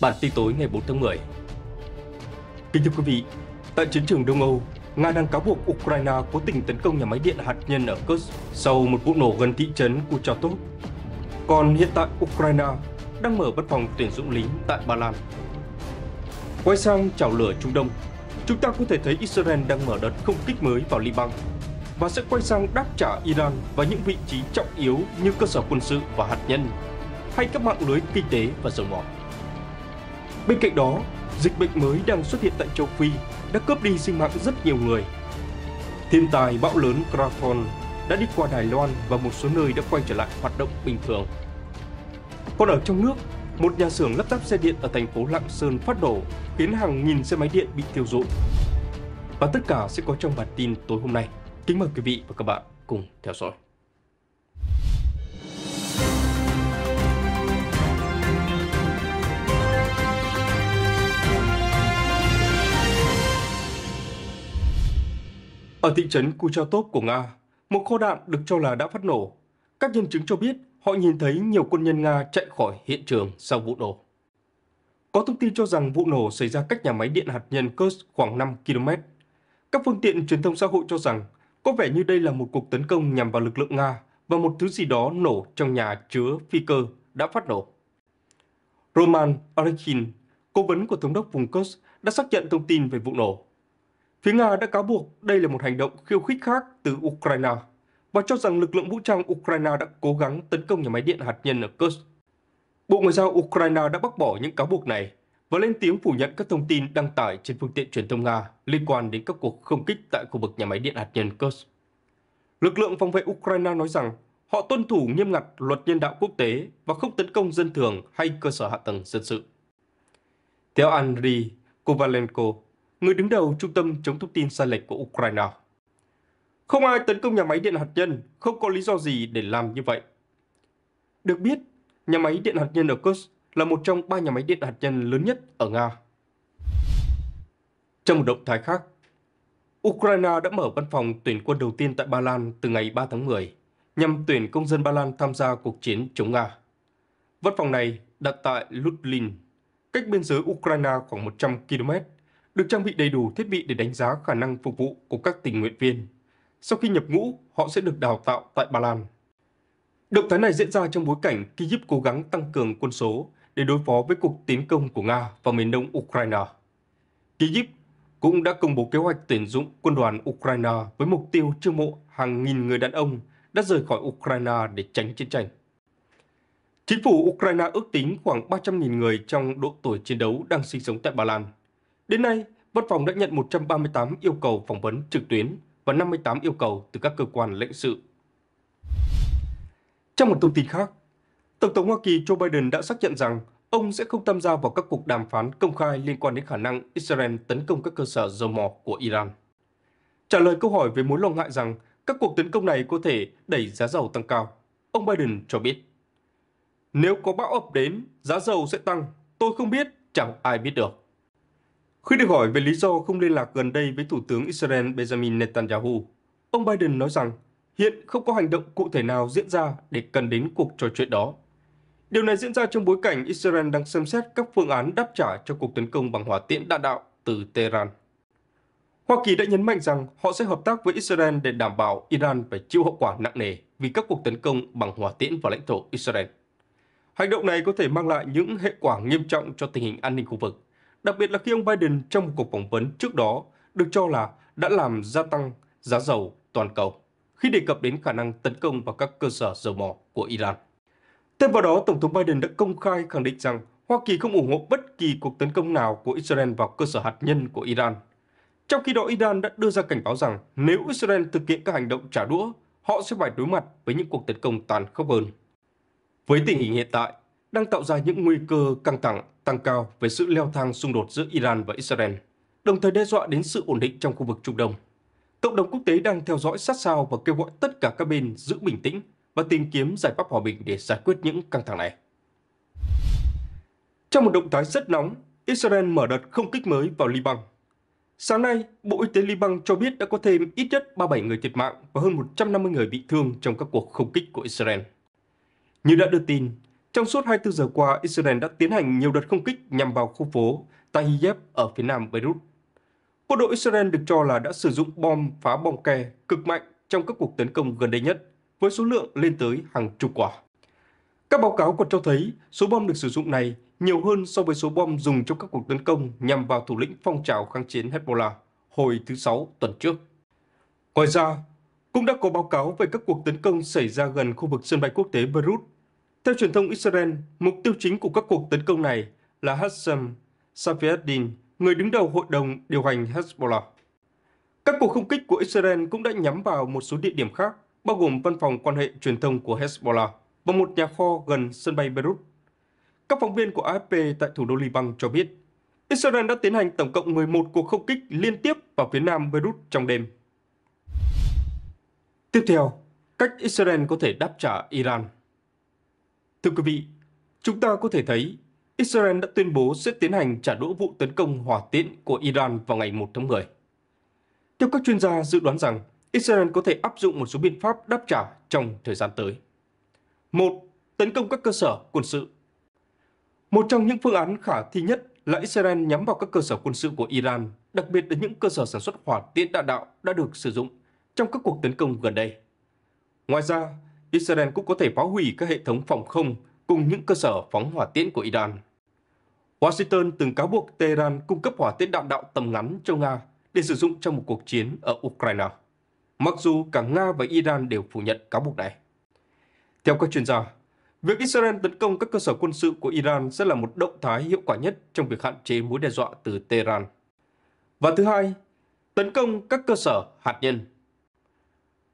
Bản tin tối ngày 4 tháng 10. Kính thưa quý vị, tại chiến trường Đông Âu, Nga đang cáo buộc Ukraine cố tình tấn công nhà máy điện hạt nhân ở Kursk sau một vụ nổ gần thị trấn Kuchatov. Còn hiện tại Ukraine đang mở văn phòng tuyển dụng lính tại Ba Lan. Quay sang chảo lửa Trung Đông, chúng ta có thể thấy Israel đang mở đợt không kích mới vào Liban và sẽ quay sang đáp trả Iran và những vị trí trọng yếu như cơ sở quân sự và hạt nhân hay các mạng lưới kinh tế và dầu mỏ. Bên cạnh đó, dịch bệnh mới đang xuất hiện tại châu Phi đã cướp đi sinh mạng rất nhiều người. Thiên tài bão lớn Krafon đã đi qua Đài Loan và một số nơi đã quay trở lại hoạt động bình thường. Còn ở trong nước, một nhà xưởng lắp ráp xe điện ở thành phố Lạng Sơn phát nổ khiến hàng nghìn xe máy điện bị tiêu rụi. Và tất cả sẽ có trong bản tin tối hôm nay. Kính mời quý vị và các bạn cùng theo dõi. Ở thị trấn Kuchatov của Nga, một kho đạn được cho là đã phát nổ. Các nhân chứng cho biết họ nhìn thấy nhiều quân nhân Nga chạy khỏi hiện trường sau vụ nổ. Có thông tin cho rằng vụ nổ xảy ra cách nhà máy điện hạt nhân Kursk khoảng 5 km. Các phương tiện truyền thông xã hội cho rằng có vẻ như đây là một cuộc tấn công nhằm vào lực lượng Nga và một thứ gì đó nổ trong nhà chứa phi cơ đã phát nổ. Roman Arekhin, cố vấn của Thống đốc vùng Kursk, đã xác nhận thông tin về vụ nổ. Phía Nga đã cáo buộc đây là một hành động khiêu khích khác từ Ukraine và cho rằng lực lượng vũ trang Ukraine đã cố gắng tấn công nhà máy điện hạt nhân ở Kursk. Bộ Ngoại giao Ukraine đã bác bỏ những cáo buộc này và lên tiếng phủ nhận các thông tin đăng tải trên phương tiện truyền thông Nga liên quan đến các cuộc không kích tại khu vực nhà máy điện hạt nhân Kursk. Lực lượng phòng vệ Ukraine nói rằng họ tuân thủ nghiêm ngặt luật nhân đạo quốc tế và không tấn công dân thường hay cơ sở hạ tầng dân sự. Theo Andriy Kovalenko, người đứng đầu Trung tâm chống thông tin sai lệch của Ukraine. Không ai tấn công nhà máy điện hạt nhân, không có lý do gì để làm như vậy. Được biết, nhà máy điện hạt nhân ở Kursk là một trong ba nhà máy điện hạt nhân lớn nhất ở Nga. Trong một động thái khác, Ukraine đã mở văn phòng tuyển quân đầu tiên tại Ba Lan từ ngày 3 tháng 10 nhằm tuyển công dân Ba Lan tham gia cuộc chiến chống Nga. Văn phòng này đặt tại Lublin, cách biên giới Ukraine khoảng 100 km được trang bị đầy đủ thiết bị để đánh giá khả năng phục vụ của các tình nguyện viên. Sau khi nhập ngũ, họ sẽ được đào tạo tại Ba Lan. Động thái này diễn ra trong bối cảnh Kyiv cố gắng tăng cường quân số để đối phó với cuộc tiến công của Nga vào miền đông Ukraine. Kyiv cũng đã công bố kế hoạch tuyển dụng quân đoàn Ukraine với mục tiêu chiêu mộ hàng nghìn người đàn ông đã rời khỏi Ukraine để tránh chiến tranh. Chính phủ Ukraine ước tính khoảng 300.000 người trong độ tuổi chiến đấu đang sinh sống tại Ba Lan. Đến nay, văn phòng đã nhận 138 yêu cầu phỏng vấn trực tuyến và 58 yêu cầu từ các cơ quan lãnh sự. Trong một thông tin khác, Tổng thống Hoa Kỳ Joe Biden đã xác nhận rằng ông sẽ không tham gia vào các cuộc đàm phán công khai liên quan đến khả năng Israel tấn công các cơ sở dầu mỏ của Iran. Trả lời câu hỏi về mối lo ngại rằng các cuộc tấn công này có thể đẩy giá dầu tăng cao, ông Biden cho biết. Nếu có bão ập đến, giá dầu sẽ tăng, tôi không biết, chẳng ai biết được. Khi được hỏi về lý do không liên lạc gần đây với Thủ tướng Israel Benjamin Netanyahu, ông Biden nói rằng hiện không có hành động cụ thể nào diễn ra để cần đến cuộc trò chuyện đó. Điều này diễn ra trong bối cảnh Israel đang xem xét các phương án đáp trả cho cuộc tấn công bằng hỏa tiễn đạn đạo từ Tehran. Hoa Kỳ đã nhấn mạnh rằng họ sẽ hợp tác với Israel để đảm bảo Iran phải chịu hậu quả nặng nề vì các cuộc tấn công bằng hỏa tiễn vào lãnh thổ Israel. Hành động này có thể mang lại những hệ quả nghiêm trọng cho tình hình an ninh khu vực đặc biệt là khi ông Biden trong một cuộc phỏng vấn trước đó được cho là đã làm gia tăng giá dầu toàn cầu khi đề cập đến khả năng tấn công vào các cơ sở dầu mỏ của Iran. Thêm vào đó, Tổng thống Biden đã công khai khẳng định rằng Hoa Kỳ không ủng hộ bất kỳ cuộc tấn công nào của Israel vào cơ sở hạt nhân của Iran. Trong khi đó, Iran đã đưa ra cảnh báo rằng nếu Israel thực hiện các hành động trả đũa, họ sẽ phải đối mặt với những cuộc tấn công tàn khốc hơn. Với tình hình hiện tại, đang tạo ra những nguy cơ căng thẳng tăng cao về sự leo thang xung đột giữa Iran và Israel, đồng thời đe dọa đến sự ổn định trong khu vực Trung Đông. Cộng đồng quốc tế đang theo dõi sát sao và kêu gọi tất cả các bên giữ bình tĩnh và tìm kiếm giải pháp hòa bình để giải quyết những căng thẳng này. Trong một động thái rất nóng, Israel mở đợt không kích mới vào Liban. Sáng nay, Bộ Y tế Liban cho biết đã có thêm ít nhất 37 người thiệt mạng và hơn 150 người bị thương trong các cuộc không kích của Israel. Như đã đưa tin, trong suốt 24 giờ qua, Israel đã tiến hành nhiều đợt không kích nhằm vào khu phố Tahiyeb ở phía nam Beirut. Quân đội Israel được cho là đã sử dụng bom phá bom ke cực mạnh trong các cuộc tấn công gần đây nhất, với số lượng lên tới hàng chục quả. Các báo cáo còn cho thấy số bom được sử dụng này nhiều hơn so với số bom dùng trong các cuộc tấn công nhằm vào thủ lĩnh phong trào kháng chiến Hezbollah hồi thứ Sáu tuần trước. Ngoài ra, cũng đã có báo cáo về các cuộc tấn công xảy ra gần khu vực sân bay quốc tế Beirut theo truyền thông Israel, mục tiêu chính của các cuộc tấn công này là Hassan Safiaddin, người đứng đầu hội đồng điều hành Hezbollah. Các cuộc không kích của Israel cũng đã nhắm vào một số địa điểm khác, bao gồm văn phòng quan hệ truyền thông của Hezbollah và một nhà kho gần sân bay Beirut. Các phóng viên của AFP tại thủ đô Liban cho biết, Israel đã tiến hành tổng cộng 11 cuộc không kích liên tiếp vào phía nam Beirut trong đêm. Tiếp theo, cách Israel có thể đáp trả Iran – Thưa quý vị, chúng ta có thể thấy Israel đã tuyên bố sẽ tiến hành trả đũa vụ tấn công hỏa tiễn của Iran vào ngày 1 tháng 10. Theo các chuyên gia dự đoán rằng Israel có thể áp dụng một số biện pháp đáp trả trong thời gian tới. Một, Tấn công các cơ sở quân sự Một trong những phương án khả thi nhất là Israel nhắm vào các cơ sở quân sự của Iran, đặc biệt là những cơ sở sản xuất hỏa tiễn đạn đạo đã được sử dụng trong các cuộc tấn công gần đây. Ngoài ra, Israel cũng có thể phá hủy các hệ thống phòng không cùng những cơ sở phóng hỏa tiễn của Iran. Washington từng cáo buộc Tehran cung cấp hỏa tiễn đạn đạo tầm ngắn cho Nga để sử dụng trong một cuộc chiến ở Ukraine, mặc dù cả Nga và Iran đều phủ nhận cáo buộc này. Theo các chuyên gia, việc Israel tấn công các cơ sở quân sự của Iran sẽ là một động thái hiệu quả nhất trong việc hạn chế mối đe dọa từ Tehran. Và thứ hai, tấn công các cơ sở hạt nhân.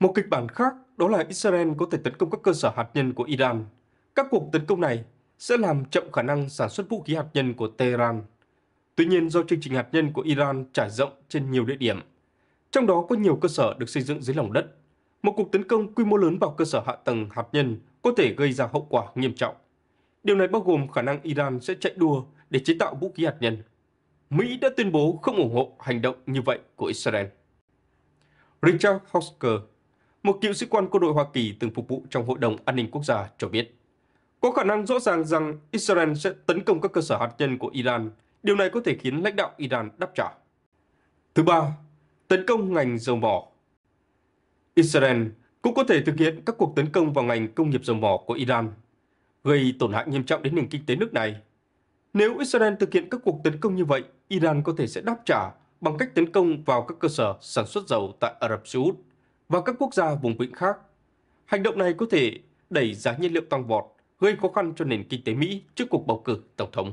Một kịch bản khác đó là Israel có thể tấn công các cơ sở hạt nhân của Iran. Các cuộc tấn công này sẽ làm chậm khả năng sản xuất vũ khí hạt nhân của Tehran. Tuy nhiên, do chương trình hạt nhân của Iran trải rộng trên nhiều địa điểm, trong đó có nhiều cơ sở được xây dựng dưới lòng đất, một cuộc tấn công quy mô lớn vào cơ sở hạ tầng hạt nhân có thể gây ra hậu quả nghiêm trọng. Điều này bao gồm khả năng Iran sẽ chạy đua để chế tạo vũ khí hạt nhân. Mỹ đã tuyên bố không ủng hộ hành động như vậy của Israel. Richard Hosker một cựu sĩ quan quân đội Hoa Kỳ từng phục vụ trong Hội đồng An ninh Quốc gia cho biết. Có khả năng rõ ràng rằng Israel sẽ tấn công các cơ sở hạt nhân của Iran. Điều này có thể khiến lãnh đạo Iran đáp trả. Thứ ba, tấn công ngành dầu mỏ. Israel cũng có thể thực hiện các cuộc tấn công vào ngành công nghiệp dầu mỏ của Iran, gây tổn hại nghiêm trọng đến nền kinh tế nước này. Nếu Israel thực hiện các cuộc tấn công như vậy, Iran có thể sẽ đáp trả bằng cách tấn công vào các cơ sở sản xuất dầu tại Ả Rập Xê Út và các quốc gia vùng vịnh khác. Hành động này có thể đẩy giá nhiên liệu tăng vọt, gây khó khăn cho nền kinh tế Mỹ trước cuộc bầu cử tổng thống.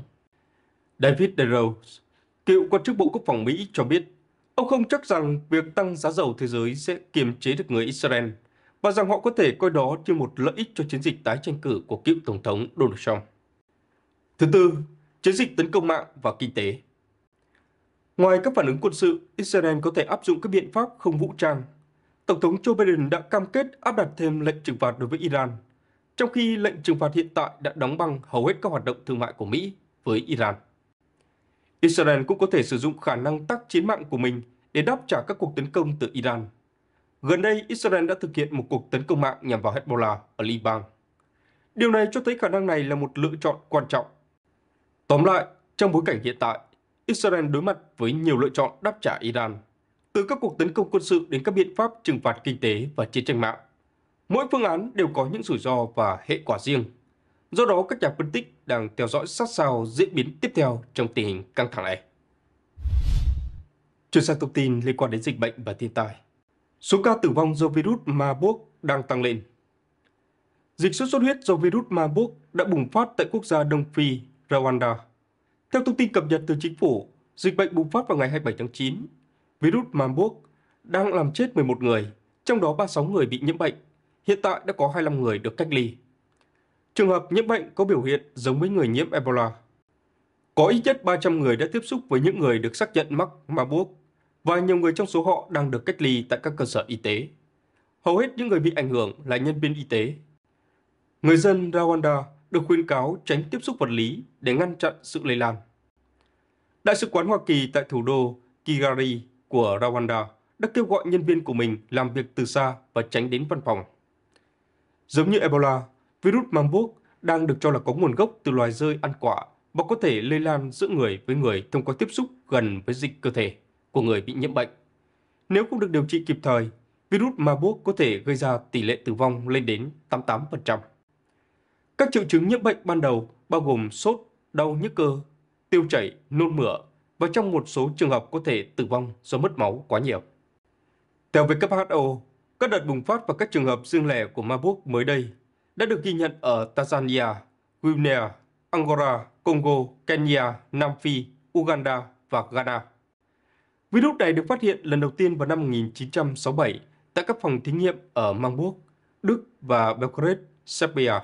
David DeRose, cựu quan chức Bộ Quốc phòng Mỹ cho biết, ông không chắc rằng việc tăng giá dầu thế giới sẽ kiềm chế được người Israel và rằng họ có thể coi đó như một lợi ích cho chiến dịch tái tranh cử của cựu Tổng thống Donald Trump. Thứ tư, chiến dịch tấn công mạng và kinh tế. Ngoài các phản ứng quân sự, Israel có thể áp dụng các biện pháp không vũ trang Tổng thống Joe Biden đã cam kết áp đặt thêm lệnh trừng phạt đối với Iran, trong khi lệnh trừng phạt hiện tại đã đóng băng hầu hết các hoạt động thương mại của Mỹ với Iran. Israel cũng có thể sử dụng khả năng tác chiến mạng của mình để đáp trả các cuộc tấn công từ Iran. Gần đây, Israel đã thực hiện một cuộc tấn công mạng nhằm vào Hezbollah ở Liban. Điều này cho thấy khả năng này là một lựa chọn quan trọng. Tóm lại, trong bối cảnh hiện tại, Israel đối mặt với nhiều lựa chọn đáp trả Iran từ các cuộc tấn công quân sự đến các biện pháp trừng phạt kinh tế và chiến tranh mạng. Mỗi phương án đều có những rủi ro và hệ quả riêng. Do đó, các nhà phân tích đang theo dõi sát sao diễn biến tiếp theo trong tình hình căng thẳng này. Chuyển sang thông tin liên quan đến dịch bệnh và thiên tai. Số ca tử vong do virus Marburg đang tăng lên. Dịch sốt xuất huyết do virus Marburg đã bùng phát tại quốc gia Đông Phi, Rwanda. Theo thông tin cập nhật từ chính phủ, dịch bệnh bùng phát vào ngày 27 tháng 9 virus Marburg đang làm chết 11 người, trong đó 36 người bị nhiễm bệnh. Hiện tại đã có 25 người được cách ly. Trường hợp nhiễm bệnh có biểu hiện giống với người nhiễm Ebola. Có ít nhất 300 người đã tiếp xúc với những người được xác nhận mắc Marburg và nhiều người trong số họ đang được cách ly tại các cơ sở y tế. Hầu hết những người bị ảnh hưởng là nhân viên y tế. Người dân Rwanda được khuyên cáo tránh tiếp xúc vật lý để ngăn chặn sự lây lan. Đại sứ quán Hoa Kỳ tại thủ đô Kigali của Rwanda đã kêu gọi nhân viên của mình làm việc từ xa và tránh đến văn phòng. Giống như Ebola, virus Marburg đang được cho là có nguồn gốc từ loài rơi ăn quả và có thể lây lan giữa người với người thông qua tiếp xúc gần với dịch cơ thể của người bị nhiễm bệnh. Nếu không được điều trị kịp thời, virus Marburg có thể gây ra tỷ lệ tử vong lên đến 88%. Các triệu chứng nhiễm bệnh ban đầu bao gồm sốt, đau nhức cơ, tiêu chảy, nôn mửa, và trong một số trường hợp có thể tử vong do mất máu quá nhiều. Theo WHO, các đợt bùng phát và các trường hợp riêng lẻ của Marburg mới đây đã được ghi nhận ở Tanzania, Guinea, Angola, Congo, Kenya, Nam Phi, Uganda và Ghana. Virus này được phát hiện lần đầu tiên vào năm 1967 tại các phòng thí nghiệm ở Marburg, Đức và Belgrade, Serbia.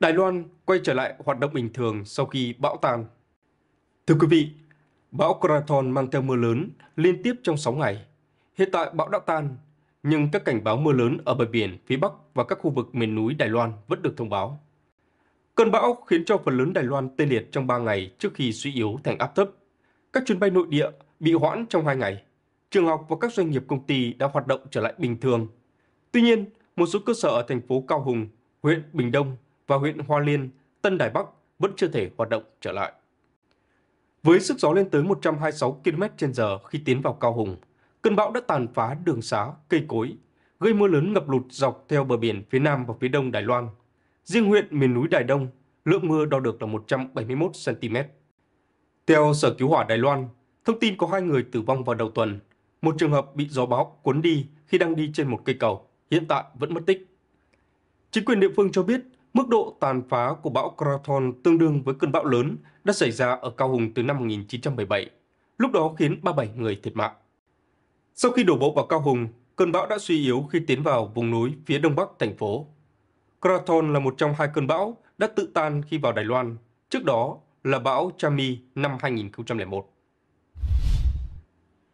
Đài Loan quay trở lại hoạt động bình thường sau khi bão tan Thưa quý vị, bão Krathon mang theo mưa lớn liên tiếp trong 6 ngày. Hiện tại bão đã tan, nhưng các cảnh báo mưa lớn ở bờ biển phía Bắc và các khu vực miền núi Đài Loan vẫn được thông báo. Cơn bão khiến cho phần lớn Đài Loan tê liệt trong 3 ngày trước khi suy yếu thành áp thấp. Các chuyến bay nội địa bị hoãn trong 2 ngày. Trường học và các doanh nghiệp công ty đã hoạt động trở lại bình thường. Tuy nhiên, một số cơ sở ở thành phố Cao Hùng, huyện Bình Đông và huyện Hoa Liên, Tân Đài Bắc vẫn chưa thể hoạt động trở lại. Với sức gió lên tới 126 km/h khi tiến vào Cao Hùng, cơn bão đã tàn phá đường xá, cây cối, gây mưa lớn ngập lụt dọc theo bờ biển phía nam và phía đông Đài Loan. Riêng huyện miền núi Đài Đông, lượng mưa đo được là 171 cm. Theo Sở Cứu hỏa Đài Loan, thông tin có hai người tử vong vào đầu tuần, một trường hợp bị gió bão cuốn đi khi đang đi trên một cây cầu, hiện tại vẫn mất tích. Chính quyền địa phương cho biết Mức độ tàn phá của bão Krathon tương đương với cơn bão lớn đã xảy ra ở Cao Hùng từ năm 1977, lúc đó khiến 37 người thiệt mạng. Sau khi đổ bộ vào Cao Hùng, cơn bão đã suy yếu khi tiến vào vùng núi phía đông bắc thành phố. Krathon là một trong hai cơn bão đã tự tan khi vào Đài Loan, trước đó là bão Chami năm 2001.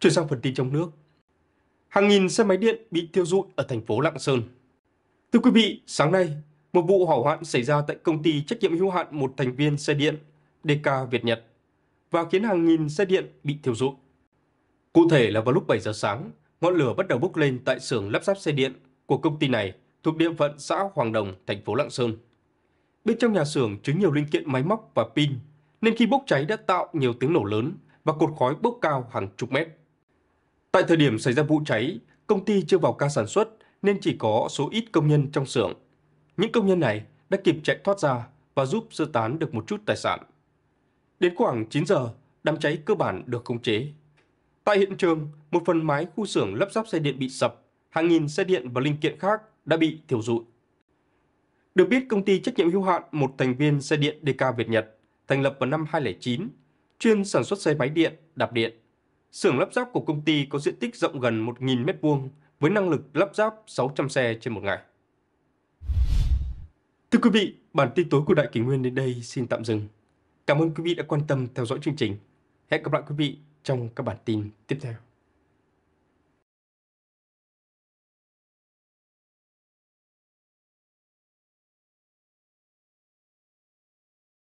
Chuyển sang phần tin trong nước. Hàng nghìn xe máy điện bị thiêu rụi ở thành phố Lạng Sơn. Thưa quý vị, sáng nay, một vụ hỏa hoạn xảy ra tại công ty trách nhiệm hữu hạn một thành viên xe điện DK Việt Nhật và khiến hàng nghìn xe điện bị thiêu rụi. Cụ thể là vào lúc 7 giờ sáng, ngọn lửa bắt đầu bốc lên tại xưởng lắp ráp xe điện của công ty này thuộc địa phận xã Hoàng Đồng, thành phố Lạng Sơn. Bên trong nhà xưởng chứa nhiều linh kiện máy móc và pin, nên khi bốc cháy đã tạo nhiều tiếng nổ lớn và cột khói bốc cao hàng chục mét. Tại thời điểm xảy ra vụ cháy, công ty chưa vào ca sản xuất nên chỉ có số ít công nhân trong xưởng những công nhân này đã kịp chạy thoát ra và giúp sơ tán được một chút tài sản. Đến khoảng 9 giờ, đám cháy cơ bản được khống chế. Tại hiện trường, một phần mái khu xưởng lắp ráp xe điện bị sập, hàng nghìn xe điện và linh kiện khác đã bị thiêu rụi. Được biết, công ty trách nhiệm hữu hạn một thành viên xe điện DK Việt Nhật thành lập vào năm 2009, chuyên sản xuất xe máy điện, đạp điện. Xưởng lắp ráp của công ty có diện tích rộng gần 1.000 m2 với năng lực lắp ráp 600 xe trên một ngày. Thưa quý vị, bản tin tối của Đại Kỷ Nguyên đến đây xin tạm dừng. Cảm ơn quý vị đã quan tâm theo dõi chương trình. Hẹn gặp lại quý vị trong các bản tin tiếp theo.